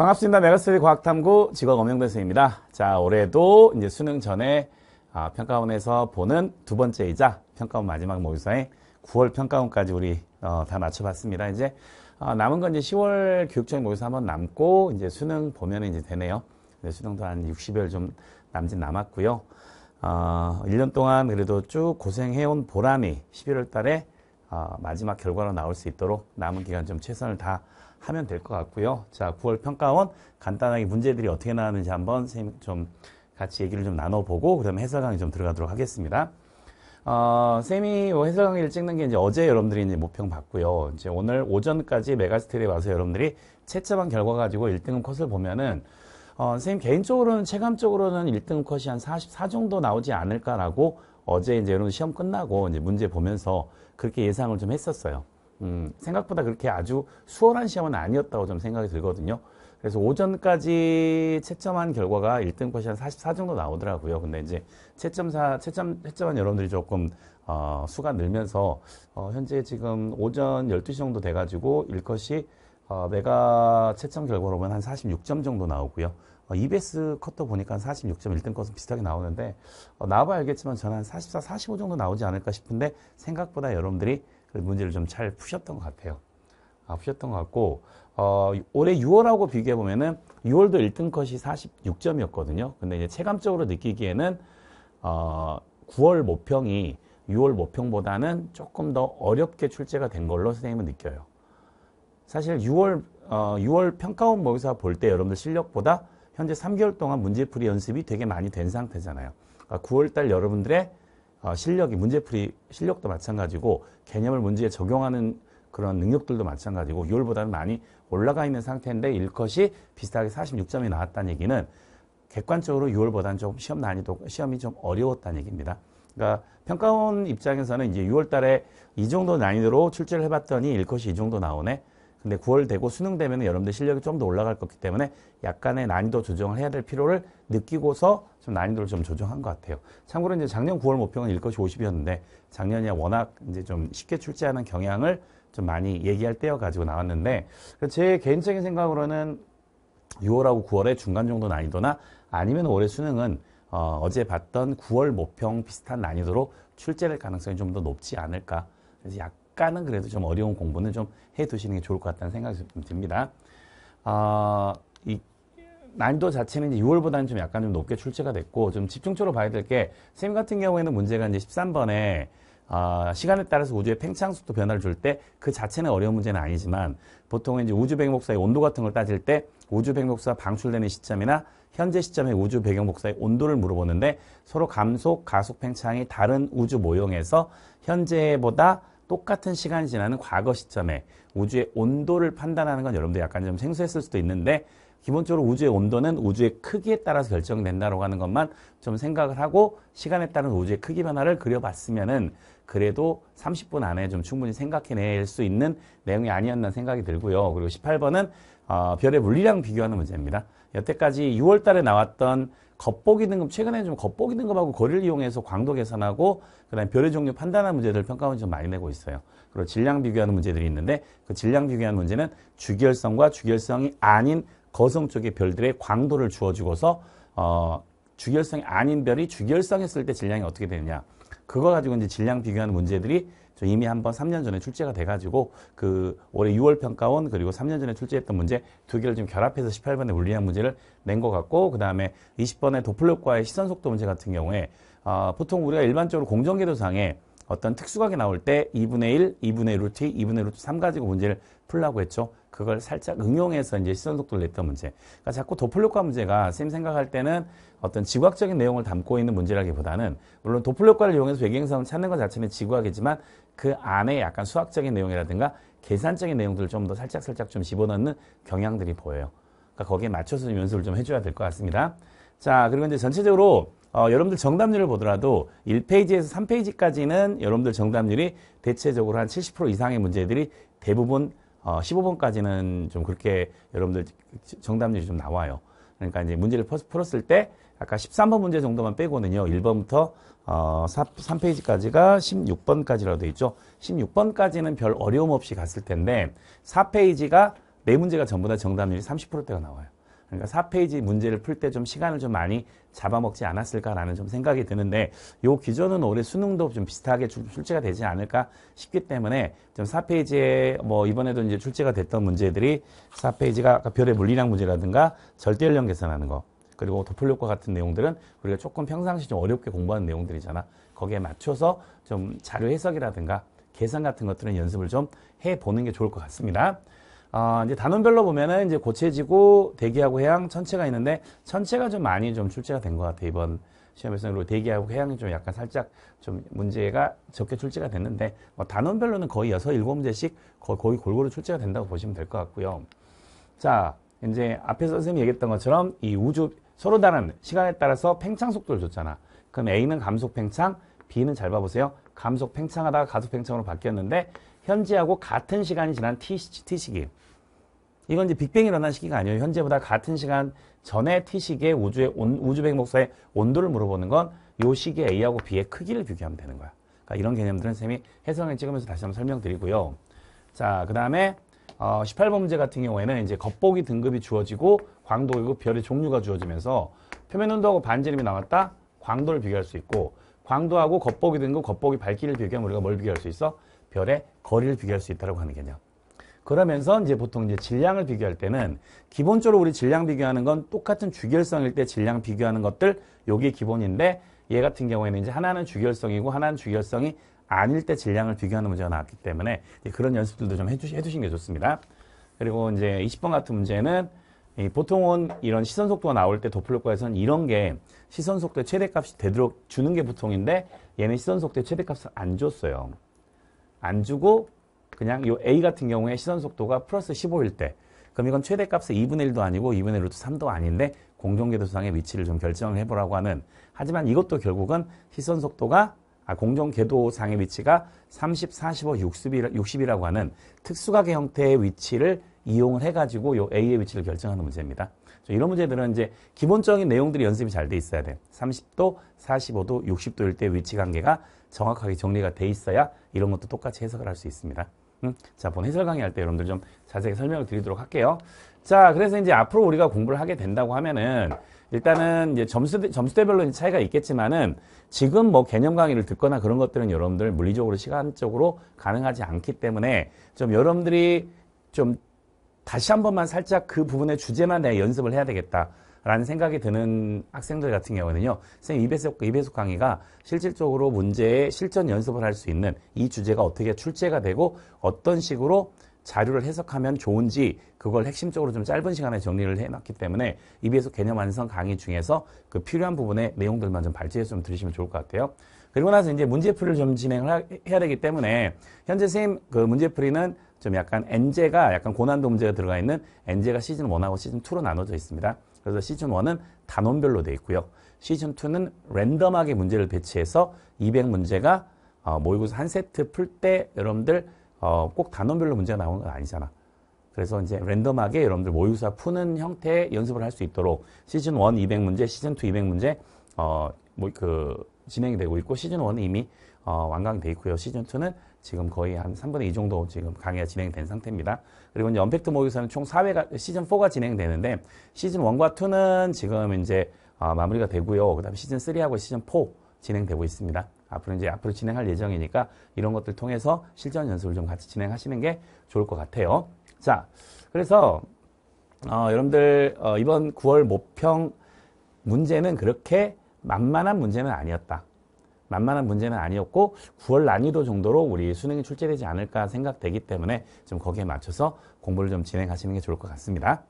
반갑습니다. 메가스리 과학탐구 직업 엄영변쌤입니다. 자, 올해도 이제 수능 전에 아, 평가원에서 보는 두 번째이자 평가원 마지막 모의사인 9월 평가원까지 우리 어, 다 맞춰봤습니다. 이제 어, 남은 건 이제 10월 교육청인 모의사 한번 남고 이제 수능 보면 이제 되네요. 이제 수능도 한 60일 좀남진 남았고요. 어, 1년 동안 그래도 쭉 고생해온 보람이 11월 달에 어, 마지막 결과로 나올 수 있도록 남은 기간 좀 최선을 다 하면 될 것 같고요. 자, 9월 평가원 간단하게 문제들이 어떻게 나왔는지 한번 좀 같이 얘기를 좀 나눠보고 그다음에 해설 강의 좀 들어가도록 하겠습니다. 어, 쌤이 뭐 해설 강의를 찍는 게 이제 어제 여러분들이 이제 모평 봤고요. 이제 오늘 오전까지 메가스텔에 와서 여러분들이 채점한 결과 가지고 1등급 컷을 보면은 어, 쌤 개인적으로는 체감적으로는 1등급 컷이 한 44 정도 나오지 않을까라고 어제 이제 여러분 시험 끝나고 이제 문제 보면서 그렇게 예상을 좀 했었어요. 음, 생각보다 그렇게 아주 수월한 시험은 아니었다고 좀 생각이 들거든요. 그래서 오전까지 채점한 결과가 1등 컷이 한 44 정도 나오더라고요. 근데 이제 채점사, 채점, 채점한 여러분들이 조금, 어, 수가 늘면서, 어, 현재 지금 오전 12시 정도 돼가지고 1컷이, 어, 내가 채점 결과로 보면 한 46점 정도 나오고요. 어, EBS 컷도 보니까 한 46.1등 점 컷은 비슷하게 나오는데, 어, 나와봐 야 알겠지만 저는 한 44, 45 정도 나오지 않을까 싶은데, 생각보다 여러분들이 문제를 좀 잘 푸셨던 것 같아요. 아, 푸셨던 것 같고 어, 올해 6월하고 비교해 보면은 6월도 1등 컷이 46점이었거든요. 근데 이제 체감적으로 느끼기에는 어, 9월 모평이 6월 모평보다는 조금 더 어렵게 출제가 된 걸로 선생님은 느껴요. 사실 6월 어, 6월 평가원 모의사 볼 때 여러분들 실력보다 현재 3개월 동안 문제풀이 연습이 되게 많이 된 상태잖아요. 그러니까 9월달 여러분들의 아, 실력이 문제풀이 실력도 마찬가지고 개념을 문제에 적용하는 그런 능력들도 마찬가지고 6월보다는 많이 올라가 있는 상태인데 일컷이 비슷하게 46점이 나왔다는 얘기는 객관적으로 6월보다는 조금 시험 난이도 시험이 좀 어려웠다는 얘기입니다. 그러니까 평가원 입장에서는 이제 6월달에 이 정도 난이도로 출제를 해봤더니 일컷이 이 정도 나오네. 근데 9월 되고 수능 되면 여러분들 실력이 좀 더 올라갈 거기 때문에 약간의 난이도 조정을 해야 될 필요를 느끼고서 좀 난이도를 좀 조정한 것 같아요. 참고로 이제 작년 9월 모평은 일것이 50이었는데 작년에 워낙 이제 좀 쉽게 출제하는 경향을 좀 많이 얘기할 때여 가지고 나왔는데 제 개인적인 생각으로는 6월하고 9월의 중간 정도 난이도나 아니면 올해 수능은 어, 제 봤던 9월 모평 비슷한 난이도로 출제될 가능성이 좀 더 높지 않을까. 그래서 약 약간은 그래도 좀 어려운 공부는 좀 해두시는 게 좋을 것 같다는 생각이 듭니다. 아, 이난도 자체는 이제 6월보다는 좀 약간 좀 높게 출제가 됐고 좀 집중적으로 봐야 될게쌤 같은 경우에는 문제가 이제 13번에 아, 시간에 따라서 우주의 팽창속도 변화를 줄 때 그 자체는 어려운 문제는 아니지만 보통은 이제 우주 백목사의 온도 같은 걸 따질 때 우주 백목사 방출되는 시점이나 현재 시점의 우주 배경 복사의 온도를 물어보는데 서로 감속, 가속 팽창이 다른 우주 모형에서 현재보다 똑같은 시간이 지나는 과거 시점에 우주의 온도를 판단하는 건 여러분들 약간 좀 생소했을 수도 있는데 기본적으로 우주의 온도는 우주의 크기에 따라서 결정된다고 하는 것만 좀 생각을 하고 시간에 따른 우주의 크기 변화를 그려봤으면은 그래도 30분 안에 좀 충분히 생각해낼 수 있는 내용이 아니었나 생각이 들고요. 그리고 18번은 어, 별의 물리량 비교하는 문제입니다. 여태까지 6월 달에 나왔던 겉보기 등급 최근에 좀 겉보기 등급하고 거리를 이용해서 광도 계산하고 그다음 에 별의 종류 판단하는 문제들 평가원 이좀 많이 내고 있어요. 그리고 질량 비교하는 문제들이 있는데 그 질량 비교하는 문제는 주기열성과 주기열성이 아닌 거성 쪽의 별들의 광도를 주어주고서 어, 주결성이 아닌 별이 주결성했을 때 질량이 어떻게 되느냐. 그거 가지고 이제 질량 비교하는 문제들이 저 이미 한 번 3년 전에 출제가 돼가지고 그 올해 6월 평가원 그리고 3년 전에 출제했던 문제 두 개를 좀 결합해서 18번의 물리학 문제를 낸 것 같고 그 다음에 20번의 도플러과의 시선 속도 문제 같은 경우에 어, 보통 우리가 일반적으로 공정계도상에 어떤 특수각이 나올 때 2분의 1, 2분의 루트 2, 2분의 루트 3 가지고 문제를 풀라고 했죠. 그걸 살짝 응용해서 이제 시선 속도를 냈던 문제. 그러니까 자꾸 도플효과 문제가 쌤 생각할 때는 어떤 지구학적인 내용을 담고 있는 문제라기보다는 물론 도플효과를 이용해서 외계행성을 찾는 것 자체는 지구학이지만 그 안에 약간 수학적인 내용이라든가 계산적인 내용들을 좀 더 살짝살짝 좀 집어넣는 경향들이 보여요. 그러니까 거기에 맞춰서 연습을 좀 해줘야 될 것 같습니다. 자, 그리고 이제 전체적으로 어, 여러분들 정답률을 보더라도 1페이지에서 3페이지까지는 여러분들 정답률이 대체적으로 한 70% 이상의 문제들이 대부분 어, 15번까지는 좀 그렇게 여러분들 정답률이 좀 나와요. 그러니까 이제 문제를 풀었을 때 아까 13번 문제 정도만 빼고는요. 1번부터 어, 3페이지까지가 16번까지라고 돼 있죠. 16번까지는 별 어려움 없이 갔을 텐데 4페이지가 네 문제가 전부 다 정답률이 30%대가 나와요. 그러니까 4페이지 문제를 풀 때 좀 시간을 좀 많이 잡아먹지 않았을까라는 좀 생각이 드는데 요 기조는 올해 수능도 좀 비슷하게 출제가 되지 않을까 싶기 때문에 좀 4페이지에 뭐 이번에도 이제 출제가 됐던 문제들이 4페이지가 아까 별의 물리학 문제라든가 절대연령 계산하는 거 그리고 도플력과 같은 내용들은 우리가 조금 평상시 좀 어렵게 공부하는 내용들이잖아. 거기에 맞춰서 좀 자료 해석이라든가 계산 같은 것들은 연습을 좀 해보는 게 좋을 것 같습니다. 어, 이제 단원별로 보면은 이제 고체지구, 대기하고 해양, 천체가 있는데 천체가 좀 많이 좀 출제가 된 것 같아요. 이번 시험에서는 그리고 대기하고 해양이 좀 약간 살짝 좀 문제가 적게 출제가 됐는데 뭐 단원별로는 거의 6, 7 문제씩 거의 골고루 출제가 된다고 보시면 될 것 같고요. 자, 이제 앞에서 선생님이 얘기했던 것처럼 이 우주 서로 다른 시간에 따라서 팽창 속도를 줬잖아. 그럼 A는 감속 팽창, B는 잘 봐보세요. 감속 팽창하다가 가속 팽창으로 바뀌었는데 현재하고 같은 시간이 지난 T, T 시기. 이건 이제 빅뱅이 일어난 시기가 아니에요. 현재보다 같은 시간 전에 T시기에 우주의 온, 우주백 목사의 온도를 물어보는 건 요 시기에 A하고 B의 크기를 비교하면 되는 거야. 그러니까 이런 개념들은 쌤이 해설을 찍으면서 다시 한번 설명드리고요. 자, 그 다음에 어, 18번 문제 같은 경우에는 이제 겉보기 등급이 주어지고 광도 그리고 별의 종류가 주어지면서 표면 온도하고 반지름이 나왔다? 광도를 비교할 수 있고 광도하고 겉보기 등급, 겉보기 밝기를 비교하면 우리가 뭘 비교할 수 있어? 별의 거리를 비교할 수 있다고 하는 개념. 그러면서 이제 보통 이제 질량을 비교할 때는 기본적으로 우리 질량 비교하는 건 똑같은 주결성일때 질량 비교하는 것들 요게 기본인데 얘 같은 경우에는 이제 하나는 주결성이고 하나는 주결성이 아닐 때 질량을 비교하는 문제가 나왔기 때문에 그런 연습들도 좀 해주시, 해두신 게 좋습니다. 그리고 이제 20번 같은 문제는 보통은 이런 시선 속도가 나올 때 도플러과에서는 이런 게 시선 속도의 최대값이 되도록 주는 게 보통인데 얘는 시선 속도의 최대값을 안 줬어요. 안 주고 그냥 이 A 같은 경우에 시선 속도가 플러스 15일 때 그럼 이건 최대값의 2분의 1도 아니고 2분의 1도 3도 아닌데 공정궤도상의 위치를 좀 결정해보라고 을 하는 하지만 이것도 결국은 시선 속도가 아, 공정궤도상의 위치가 30, 45, 60이라, 60이라고 하는 특수각의 형태의 위치를 이용을 해가지고 요 A의 위치를 결정하는 문제입니다. 이런 문제들은 이제 기본적인 내용들이 연습이 잘 돼 있어야 돼. 30도, 45도, 60도일 때 위치 관계가 정확하게 정리가 돼 있어야 이런 것도 똑같이 해석을 할 수 있습니다. 자, 본 해설 강의할 때 여러분들 좀 자세히 설명을 드리도록 할게요. 자, 그래서 이제 앞으로 우리가 공부를 하게 된다고 하면은 일단은 이제 점수 점수대별로 이제 차이가 있겠지만은 지금 뭐 개념 강의를 듣거나 그런 것들은 여러분들 물리적으로 시간적으로 가능하지 않기 때문에 좀 여러분들이 좀 다시 한 번만 살짝 그 부분의 주제만 내 연습을 해야 되겠다. 라는 생각이 드는 학생들 같은 경우는요. 선생님 이배속, 이배속 강의가 실질적으로 문제의 실전 연습을 할 수 있는 이 주제가 어떻게 출제가 되고 어떤 식으로 자료를 해석하면 좋은지 그걸 핵심적으로 좀 짧은 시간에 정리를 해놨기 때문에 이배속 개념 완성 강의 중에서 그 필요한 부분의 내용들만 좀 발췌해서 좀 들으시면 좋을 것 같아요. 그리고 나서 이제 문제풀이를 좀 진행을 해야 되기 때문에 현재 선생님 그 문제풀이는 좀 약간 엔제가 약간 고난도 문제가 들어가 있는 엔제가 시즌 1하고 시즌 2로 나눠져 있습니다. 그래서 시즌 1은 단원별로 돼 있고요. 시즌 2는 랜덤하게 문제를 배치해서 200문제가 어, 모의고사 한 세트 풀 때 여러분들 어, 꼭 단원별로 문제가 나오는 건 아니잖아. 그래서 이제 랜덤하게 여러분들 모의고사 푸는 형태의 연습을 할 수 있도록 시즌 1 200문제, 시즌 2 200문제 어, 뭐그 진행이 되고 있고 시즌 1은 이미 어, 완강돼 있고요. 시즌 2는 지금 거의 한 3분의 2 정도 지금 강의가 진행된 상태입니다. 그리고 이제 언팩트 모의고사는 총 4회가 시즌 4가 진행되는데 시즌 1과 2는 지금 이제 어, 마무리가 되고요. 그다음에 시즌 3하고 시즌 4 진행되고 있습니다. 앞으로 이제 앞으로 진행할 예정이니까 이런 것들 통해서 실전 연습을 좀 같이 진행하시는 게 좋을 것 같아요. 자, 그래서 어, 여러분들 어, 이번 9월 모평 문제는 그렇게 만만한 문제는 아니었다. 만만한 문제는 아니었고 9월 난이도 정도로 우리 수능이 출제되지 않을까 생각되기 때문에 좀 거기에 맞춰서 공부를 좀 진행하시는 게 좋을 것 같습니다.